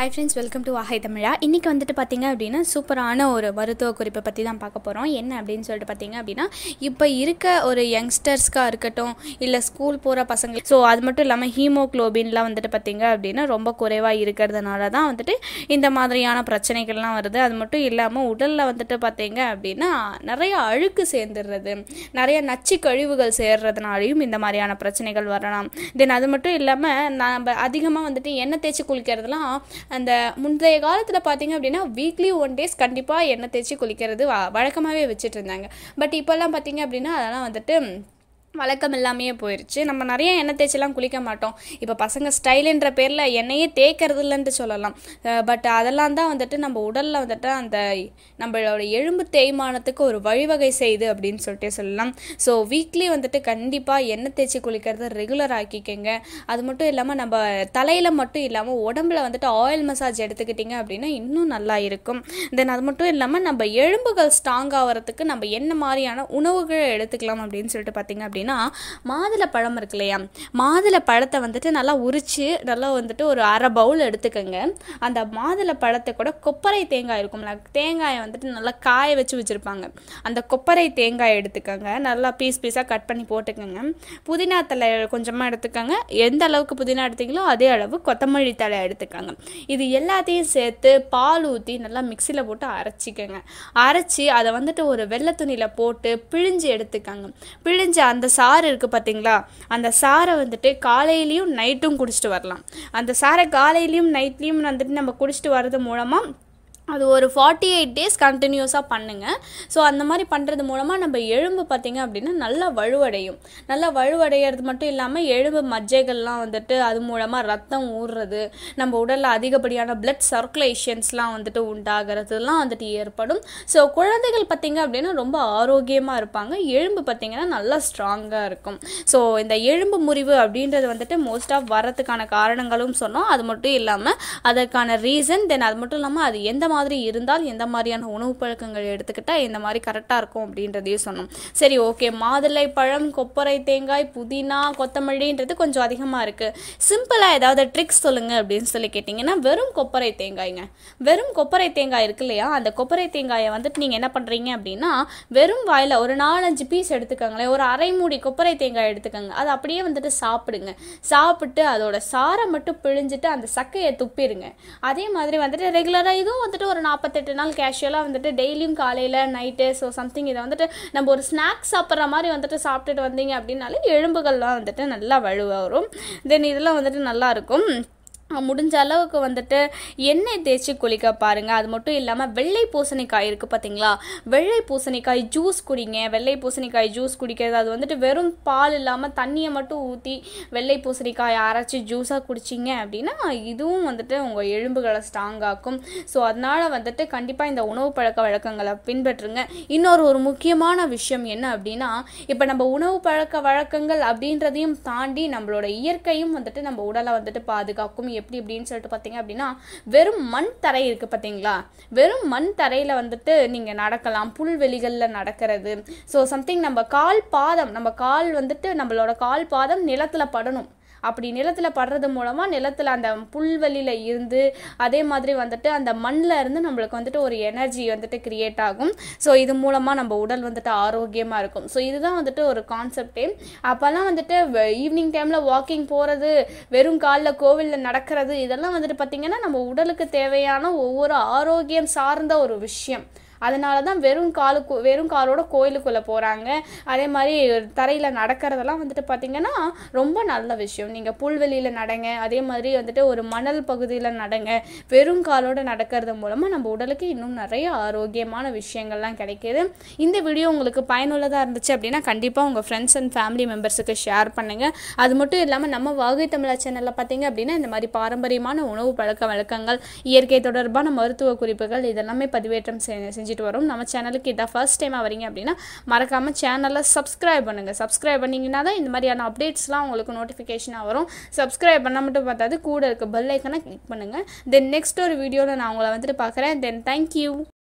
hi friends welcome to வாஹை தமிழா இன்றைக்கி வந்துட்டு பார்த்தீங்க அப்படின்னா சூப்பரான ஒரு மருத்துவ குறிப்பை பற்றி தான் பார்க்க போகிறோம் என்ன அப்படின்னு சொல்லிட்டு பார்த்தீங்க அப்படின்னா இப்போ இருக்க ஒரு யங்ஸ்டர்ஸ்க்காக இருக்கட்டும் இல்லை ஸ்கூல் போகிற பசங்க ஸோ அது மட்டும் இல்லாமல் ஹீமோக்ளோபின்லாம் வந்துட்டு பார்த்திங்க அப்படின்னா ரொம்ப குறைவாக இருக்கிறதுனால தான் வந்துட்டு இந்த மாதிரியான பிரச்சனைகள்லாம் வருது அது மட்டும் இல்லாமல் உடலில் வந்துட்டு பார்த்தீங்க அப்படின்னா நிறைய அழுக்கு சேர்ந்துடுறது நிறைய நச்சு கழிவுகள் சேர்றதுனாலையும் இந்த மாதிரியான பிரச்சனைகள் வரலாம் தென் அது மட்டும் இல்லாமல் நம்ம அதிகமாக வந்துட்டு எண்ணெய் தேய்ச்சி குளிக்கிறதுலாம் அந்த முந்தைய காலத்தில் பார்த்தீங்க அப்படின்னா வீக்லி ஒன் டேஸ் கண்டிப்பாக எண்ணெய் தேய்ச்சி குளிக்கிறது வழக்கமாகவே வச்சுட்டு இருந்தாங்க பட் இப்போல்லாம் பார்த்தீங்க அப்படின்னா அதெல்லாம் வந்துட்டு வழக்கம் இல்லாமையே போயிடுச்சு நம்ம நிறைய எண்ணெய் தேய்ச்சிலாம் குளிக்க மாட்டோம் இப்போ பசங்க ஸ்டைலுன்ற பேரில் எண்ணெயே தேய்க்கறது இல்லைன்ட்டு சொல்லலாம் பட் அதெல்லாம் தான் வந்துட்டு நம்ம உடலில் வந்துட்டு அந்த நம்மளோட எலும்பு தேய்மானத்துக்கு ஒரு வழிவகை செய்யுது அப்படின்னு சொல்லிட்டு சொல்லலாம் ஸோ வீக்லி வந்துட்டு கண்டிப்பாக எண்ணெய் தேய்ச்சி குளிக்கிறத ரெகுலர் ஆக்கிக்கங்க அது மட்டும் இல்லாமல் நம்ம தலையில் மட்டும் இல்லாமல் உடம்புல வந்துட்டு ஆயில் மசாஜ் எடுத்துக்கிட்டிங்க அப்படின்னா இன்னும் நல்லா இருக்கும் தென் அது மட்டும் இல்லாமல் நம்ம எலும்புகள் ஸ்ட்ராங் ஆகிறதுக்கு நம்ம என்ன மாதிரியான உணவுகளை எடுத்துக்கலாம் அப்படின்னு சொல்லிட்டு பார்த்திங்க அப்படின்னா அப்படின்னா மாதுளை பழம் இருக்கு இல்லையா மாதுளை பழத்தை வந்துட்டு நல்லா உரித்து நல்லா வந்துட்டு ஒரு அரை பவுல் எடுத்துக்கோங்க அந்த மாதுளை பழத்தை கூட கொப்பரை தேங்காய் இருக்கும்ல தேங்காயை வந்துட்டு நல்லா காய வச்சு வச்சுருப்பாங்க அந்த கொப்பரை தேங்காய் எடுத்துக்கோங்க நல்லா பீஸ் பீஸாக கட் பண்ணி போட்டுக்கோங்க புதினா தலை கொஞ்சமாக எடுத்துக்கோங்க எந்த அளவுக்கு புதினா எடுத்தீங்களோ அதே அளவு கொத்தமல்லி தலை எடுத்துக்கோங்க இது எல்லாத்தையும் சேர்த்து பால் ஊற்றி நல்லா மிக்சியில் போட்டு அரைச்சிக்கோங்க அரைச்சி அதை வந்துட்டு ஒரு வெள்ளை துணியில் போட்டு பிழிஞ்சு எடுத்துக்கோங்க பிழிஞ்சு அந்த சாறு இருக்குது பார்த்தீங்களா அந்த சாரை வந்துட்டு காலையிலையும் நைட்டும் குடிச்சிட்டு வரலாம் அந்த சாரை காலையிலையும் நைட்லேயும் வந்துட்டு நம்ம குடிச்சிட்டு வர்றது மூலமாக அது ஒரு ஃபார்ட்டி எயிட் டேஸ் கண்டினியூஸாக பண்ணுங்கள் ஸோ அந்த மாதிரி பண்ணுறது மூலமாக நம்ம எலும்பு பார்த்திங்க அப்படின்னா நல்லா வலுவடையும் நல்லா வலுவடைகிறது மட்டும் இல்லாமல் எலும்பு மஜ்ஜைகள்லாம் வந்துட்டு அது மூலமாக ரத்தம் ஊறுறது நம்ம உடலில் அதிகப்படியான பிளட் சர்க்குலேஷன்ஸ்லாம் வந்துட்டு உண்டாகிறதுலாம் வந்துட்டு ஏற்படும் ஸோ குழந்தைகள் பார்த்திங்க அப்படின்னா ரொம்ப ஆரோக்கியமாக இருப்பாங்க எலும்பு பார்த்திங்கன்னா நல்லா ஸ்ட்ராங்காக இருக்கும் ஸோ இந்த எலும்பு முறிவு அப்படின்றது வந்துட்டு மோஸ்ட் ஆஃப் வரத்துக்கான காரணங்களும் சொன்னோம் அது மட்டும் இல்லாமல் அதற்கான ரீசன் தென் அது மட்டும் இல்லாமல் அது எந்த மாதிரி மாதிரி இருந்தால் எந்த மாதிரியான உணவு பழக்கங்கள் எடுத்துக்கிட்டால் இந்த மாதிரி கரெக்டாக இருக்கும் அப்படின்றதையும் சொன்னோம் சரி ஓகே மாதுளை பழம் கொப்பரை தேங்காய் புதினா கொத்தமல்லின்றது கொஞ்சம் அதிகமாக இருக்குது சிம்பிளாக ஏதாவது ட்ரிக்ஸ் சொல்லுங்கள் அப்படின்னு சொல்லி கேட்டிங்கன்னா வெறும் கொப்பரை தேங்காய்ங்க வெறும் கொப்பரை தேங்காய் இருக்கு இல்லையா அந்த கொப்பரை தேங்காயை வந்துட்டு நீங்கள் என்ன பண்ணுறீங்க அப்படின்னா வெறும் வாயில் ஒரு நாலஞ்சு பீஸ் எடுத்துக்கோங்களேன் ஒரு அரை மூடி கொப்பரை தேங்காய் எடுத்துக்கோங்க அது அப்படியே வந்துட்டு சாப்பிடுங்க சாப்பிட்டு அதோட சாரை மட்டும் பிழிஞ்சிட்டு அந்த சக்கையை துப்பிடுங்க அதே மாதிரி வந்துட்டு ரெகுலராக இதுவும் வந்துட்டு ஒரு நாற்பத்தெட்டு நாள் கேஷுவலாக வந்துட்டு டெய்லியும் காலையில் நைட்டு ஸோ சம்திங் இதை வந்துட்டு நம்ம ஒரு ஸ்நாக்ஸ் சாப்பிட்ற மாதிரி வந்துட்டு சாப்பிட்டுட்டு வந்தீங்க அப்படின்னாலே எலும்புகள்லாம் வந்துட்டு நல்லா வலுவாக வரும் தென் இதெல்லாம் வந்துட்டு நல்லாயிருக்கும் முடிஞ்ச அளவுக்கு வந்துட்டு எண்ணெய் தேய்ச்சி குளிக்க பாருங்கள் அது மட்டும் இல்லாமல் வெள்ளை பூசணிக்காய் இருக்குது பார்த்தீங்களா வெள்ளை பூசணிக்காய் ஜூஸ் குடிங்க வெள்ளை பூசணிக்காய் ஜூஸ் குடிக்கிறது அது வந்துட்டு வெறும் பால் இல்லாமல் தண்ணியை மட்டும் ஊற்றி வெள்ளை பூசணிக்காய் அரைச்சி ஜூஸாக குடிச்சிங்க அப்படின்னா இதுவும் வந்துட்டு உங்கள் எலும்புகளை ஸ்ட்ராங்காக்கும் ஸோ அதனால் வந்துட்டு கண்டிப்பாக இந்த உணவு பழக்க வழக்கங்களை பின்பற்றுங்க இன்னொரு ஒரு முக்கியமான விஷயம் என்ன அப்படின்னா இப்போ நம்ம உணவு பழக்க வழக்கங்கள் அப்படின்றதையும் தாண்டி நம்மளோட இயற்கையும் வந்துட்டு நம்ம உடலை வந்துட்டு பாதுகாக்கும் எப்படி இப்படின்னு சொல்லிட்டு பார்த்தீங்க அப்படின்னா வெறும் மண் தரை இருக்கு பார்த்தீங்களா வெறும் மண் தரையில் வந்துட்டு நீங்கள் நடக்கலாம் புல்வெளிகளில் நடக்கிறது ஸோ சம்திங் நம்ம கால் பாதம் நம்ம கால் வந்துட்டு நம்மளோட கால் பாதம் நிலத்தில் படணும் அப்படி நிலத்தில் படுறது மூலமாக நிலத்தில் அந்த புல்வெளியில் இருந்து அதே மாதிரி வந்துட்டு அந்த மண்ணில் இருந்து நம்மளுக்கு வந்துட்டு ஒரு எனர்ஜி வந்துட்டு கிரியேட் ஆகும் ஸோ இது மூலமாக நம்ம உடல் வந்துட்டு ஆரோக்கியமாக இருக்கும் ஸோ இதுதான் வந்துட்டு ஒரு கான்செப்டே அப்போல்லாம் வந்துட்டு ஈவினிங் டைமில் வாக்கிங் போகிறது வெறும் காலில் கோவிலில் நடக்கிறது இதெல்லாம் வந்துட்டு பார்த்திங்கன்னா நம்ம உடலுக்கு தேவையான ஒவ்வொரு ஆரோக்கியம் சார்ந்த ஒரு விஷயம் அதனால தான் வெறும் காலுக்கு வெறும் காலோட கோயிலுக்குள்ளே போகிறாங்க அதே மாதிரி தரையில் நடக்கிறதெல்லாம் வந்துட்டு பார்த்தீங்கன்னா ரொம்ப நல்ல விஷயம் நீங்கள் புல்வெளியில் நடங்க அதே மாதிரி வந்துட்டு ஒரு மணல் பகுதியில் நடங்க வெறும் காலோட நடக்கிறது மூலமாக நம்ம உடலுக்கு இன்னும் நிறைய ஆரோக்கியமான விஷயங்கள்லாம் கிடைக்கிது இந்த வீடியோ உங்களுக்கு பயனுள்ளதாக இருந்துச்சு அப்படின்னா கண்டிப்பாக உங்கள் ஃப்ரெண்ட்ஸ் அண்ட் ஃபேமிலி மெம்பர்ஸுக்கு ஷேர் பண்ணுங்கள் அது மட்டும் இல்லாமல் நம்ம வாகை தமிழா சேனலில் பார்த்தீங்க அப்படின்னா இந்த மாதிரி பாரம்பரியமான உணவு பழக்க வழக்கங்கள் இயற்கை தொடர்பான மருத்துவ குறிப்புகள் இதெல்லாமே பதிவேற்றம் செஞ்சு டிஜிட் வரும் நம்ம சேனலுக்கு இதான் ஃபஸ்ட் டைமாக வரீங்க அப்படின்னா மறக்காமல் சேனலை சப்ஸ்கிரைப் பண்ணுங்கள் சப்ஸ்கிரைப் பண்ணிங்கன்னா தான் இந்த மாதிரியான அப்டேட்ஸ்லாம் உங்களுக்கு நோட்டிஃபிகேஷனாக வரும் சப்ஸ்கிரைப் பண்ண மட்டும் பார்த்தாது கூட இருக்க பெல் ஐக்கனை கிளிக் பண்ணுங்கள் தென் நெக்ஸ்ட் ஒரு வீடியோவில் நான் உங்களை வந்துட்டு பார்க்குறேன் தென் தேங்க்யூ